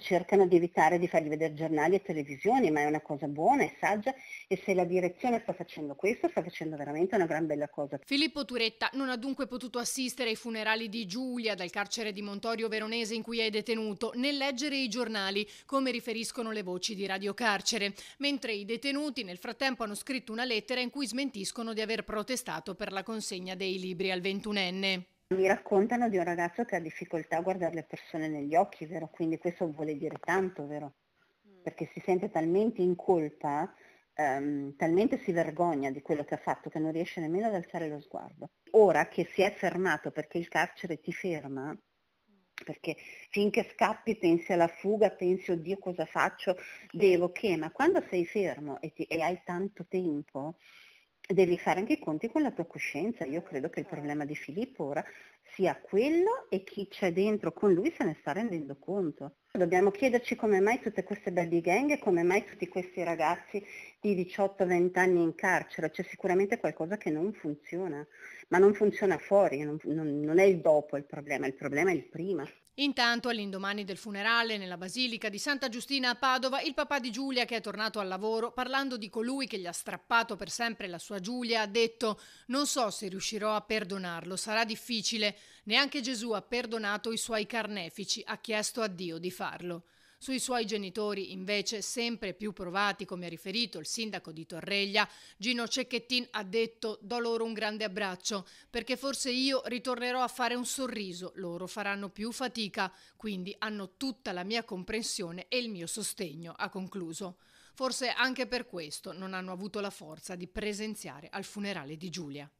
cercano di evitare di fargli vedere giornali e televisioni, ma è una cosa buona, e saggia e se la direzione sta facendo questo sta facendo veramente una gran bella cosa. Filippo Turetta non ha dunque potuto assistere ai funerali di Giulia dal carcere di Montorio Veronese in cui è detenuto, né leggere i giornali, come riferiscono le voci di Radio Carcere, mentre i detenuti nel frattempo hanno scritto una lettera in cui smentiscono di aver protestato per la consegna dei libri al ventunenne. Mi raccontano di un ragazzo che ha difficoltà a guardare le persone negli occhi, vero? Quindi questo vuole dire tanto, vero? Mm. Perché si sente talmente in colpa, ehm, talmente si vergogna di quello che ha fatto che non riesce nemmeno ad alzare lo sguardo. Ora che si è fermato perché il carcere ti ferma, mm. perché finché scappi pensi alla fuga, pensi oddio cosa faccio, devo che, ma quando sei fermo e, ti, e hai tanto tempo, devi fare anche i conti con la tua coscienza. Io credo che il problema di Filippo ora sia quello e chi c'è dentro con lui se ne sta rendendo conto. Dobbiamo chiederci come mai tutte queste baby gang e come mai tutti questi ragazzi di 18-20 anni in carcere, c'è sicuramente qualcosa che non funziona, ma non funziona fuori, non, non, non è il dopo il problema, il problema è il prima. Intanto, all'indomani del funerale nella Basilica di Santa Giustina a Padova, il papà di Giulia, che è tornato al lavoro, parlando di colui che gli ha strappato per sempre la sua Giulia, ha detto: Non so se riuscirò a perdonarlo, sarà difficile, Neanche Gesù ha perdonato i suoi carnefici, ha chiesto a Dio di farlo. Sui suoi genitori, invece, sempre più provati, come ha riferito il sindaco di Torreglia, Gino Cecchettin ha detto do loro un grande abbraccio, perché forse io ritornerò a fare un sorriso, loro faranno più fatica, quindi hanno tutta la mia comprensione e il mio sostegno, ha concluso. Forse anche per questo non hanno avuto la forza di presenziare al funerale di Giulia.